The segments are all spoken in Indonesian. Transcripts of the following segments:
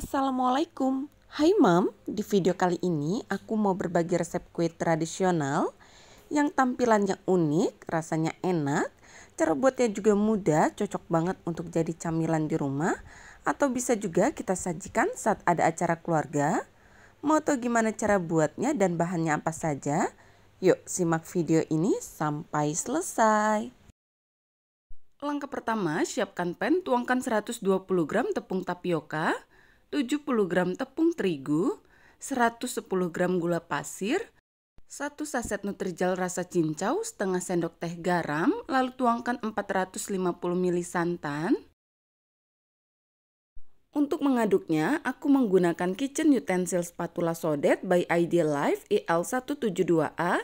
Assalamualaikum. Hai Mam, di video kali ini aku mau berbagi resep kue tradisional yang tampilannya unik, rasanya enak, cara buatnya juga mudah, cocok banget untuk jadi camilan di rumah atau bisa juga kita sajikan saat ada acara keluarga. Mau tau gimana cara buatnya dan bahannya apa saja? Yuk simak video ini sampai selesai. Langkah pertama, siapkan pan, tuangkan 120 gram tepung tapioka, 70 gram tepung terigu, 110 gram gula pasir, 1 saset nutrijel rasa cincau, setengah sendok teh garam, lalu tuangkan 450 ml santan. Untuk mengaduknya, aku menggunakan kitchen utensil spatula sodet by Ideal Life EL172A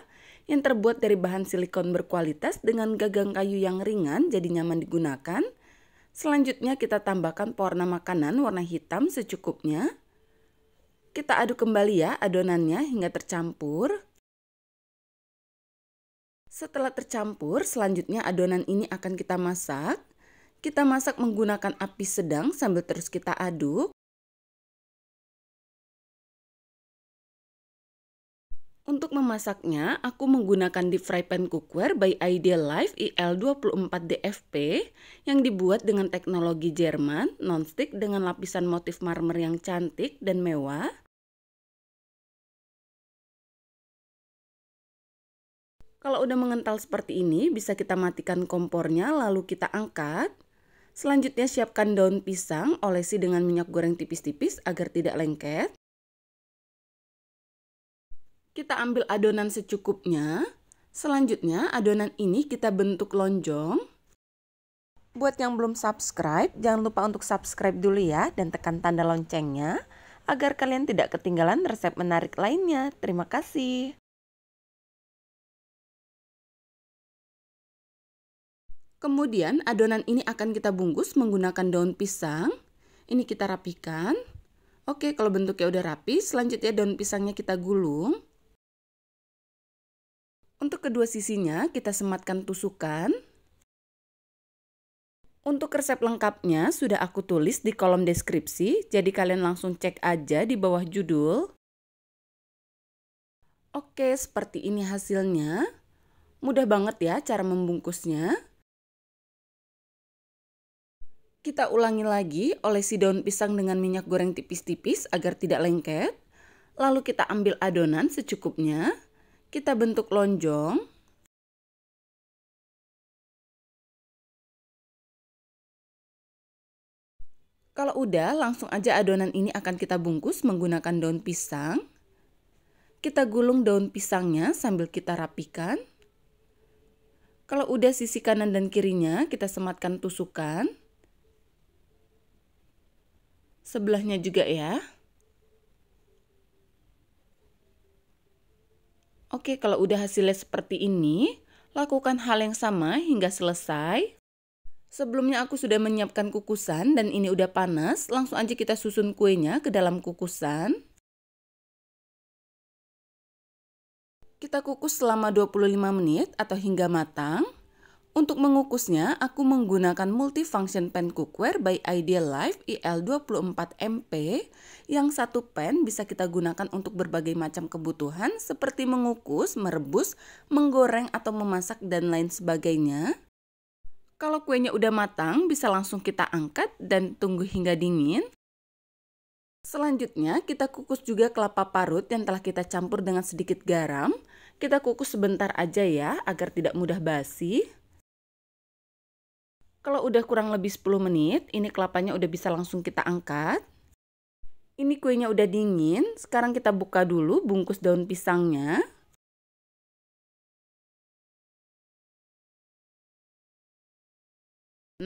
yang terbuat dari bahan silikon berkualitas dengan gagang kayu yang ringan jadi nyaman digunakan Selanjutnya kita tambahkan pewarna makanan warna hitam secukupnya. Kita aduk kembali ya adonannya hingga tercampur. Setelah tercampur, selanjutnya adonan ini akan kita masak. Kita masak menggunakan api sedang sambil terus kita aduk. Untuk memasaknya, aku menggunakan deep fry pan cookware by Ideal Life IL24DFP yang dibuat dengan teknologi Jerman, nonstick dengan lapisan motif marmer yang cantik dan mewah. Kalau udah mengental seperti ini, bisa kita matikan kompornya lalu kita angkat. Selanjutnya siapkan daun pisang, olesi dengan minyak goreng tipis-tipis agar tidak lengket. Kita ambil adonan secukupnya. Selanjutnya, adonan ini kita bentuk lonjong. Buat yang belum subscribe, jangan lupa untuk subscribe dulu ya dan tekan tanda loncengnya agar kalian tidak ketinggalan resep menarik lainnya. Terima kasih. Kemudian adonan ini akan kita bungkus menggunakan daun pisang. Ini kita rapikan. Oke, kalau bentuknya udah rapi, selanjutnya daun pisangnya kita gulung. Untuk kedua sisinya kita sematkan tusukan. Untuk resep lengkapnya sudah aku tulis di kolom deskripsi, jadi kalian langsung cek aja di bawah judul. Oke, seperti ini hasilnya. Mudah banget ya cara membungkusnya. Kita ulangi lagi olesi daun pisang dengan minyak goreng tipis-tipis agar tidak lengket. Lalu kita ambil adonan secukupnya kita bentuk lonjong. Kalau udah, langsung aja adonan ini akan kita bungkus menggunakan daun pisang. Kita gulung daun pisangnya sambil kita rapikan. Kalau udah sisi kanan dan kirinya, kita sematkan tusukan. Sebelahnya juga ya. Oke, kalau udah hasilnya seperti ini, lakukan hal yang sama hingga selesai. Sebelumnya aku sudah menyiapkan kukusan dan ini udah panas, langsung aja kita susun kuenya ke dalam kukusan. Kita kukus selama 25 menit atau hingga matang. Untuk mengukusnya, aku menggunakan multifunction pen cookware by Ideal Life IL24MP yang satu pen bisa kita gunakan untuk berbagai macam kebutuhan seperti mengukus, merebus, menggoreng atau memasak dan lain sebagainya. Kalau kuenya udah matang, bisa langsung kita angkat dan tunggu hingga dingin. Selanjutnya, kita kukus juga kelapa parut yang telah kita campur dengan sedikit garam. Kita kukus sebentar aja ya, agar tidak mudah basi. Kalau udah kurang lebih 10 menit, ini kelapanya udah bisa langsung kita angkat. Ini kuenya udah dingin, sekarang kita buka dulu bungkus daun pisangnya.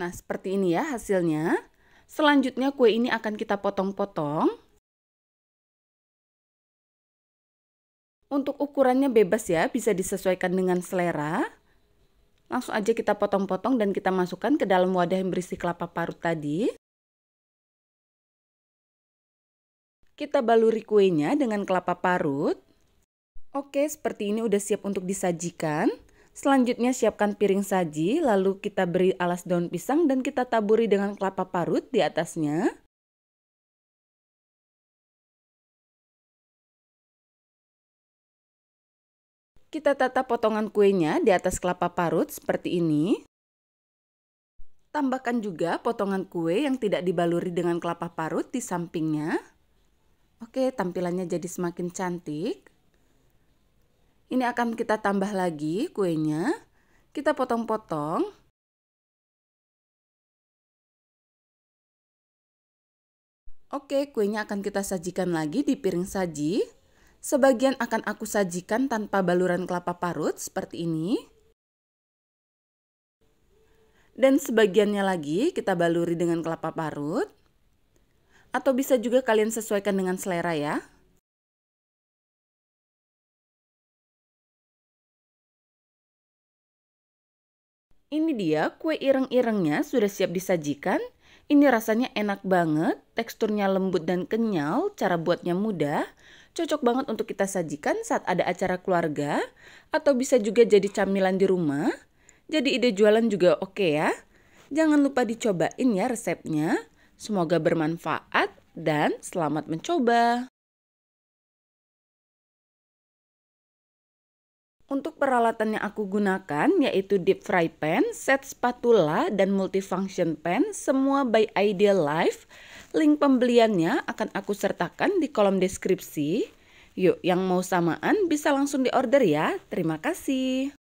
Nah, seperti ini ya hasilnya. Selanjutnya kue ini akan kita potong-potong. Untuk ukurannya bebas ya, bisa disesuaikan dengan selera. Langsung aja kita potong-potong dan kita masukkan ke dalam wadah yang berisi kelapa parut tadi. Kita baluri kuenya dengan kelapa parut. Oke, seperti ini udah siap untuk disajikan. Selanjutnya siapkan piring saji, lalu kita beri alas daun pisang dan kita taburi dengan kelapa parut di atasnya. Kita tata potongan kuenya di atas kelapa parut seperti ini. Tambahkan juga potongan kue yang tidak dibaluri dengan kelapa parut di sampingnya. Oke, tampilannya jadi semakin cantik. Ini akan kita tambah lagi kuenya. Kita potong-potong. Oke, kuenya akan kita sajikan lagi di piring saji. Sebagian akan aku sajikan tanpa baluran kelapa parut seperti ini. Dan sebagiannya lagi kita baluri dengan kelapa parut. Atau bisa juga kalian sesuaikan dengan selera ya. Ini dia kue ireng-irengnya sudah siap disajikan. Ini rasanya enak banget, teksturnya lembut dan kenyal, cara buatnya mudah. Cocok banget untuk kita sajikan saat ada acara keluarga atau bisa juga jadi camilan di rumah. Jadi ide jualan juga oke ya. Jangan lupa dicobain ya resepnya. Semoga bermanfaat dan selamat mencoba. Untuk peralatan yang aku gunakan yaitu deep fry pan, set spatula, dan multifunction pan, semua by Ideal Life. Link pembeliannya akan aku sertakan di kolom deskripsi. Yuk, yang mau samaan bisa langsung diorder ya. Terima kasih.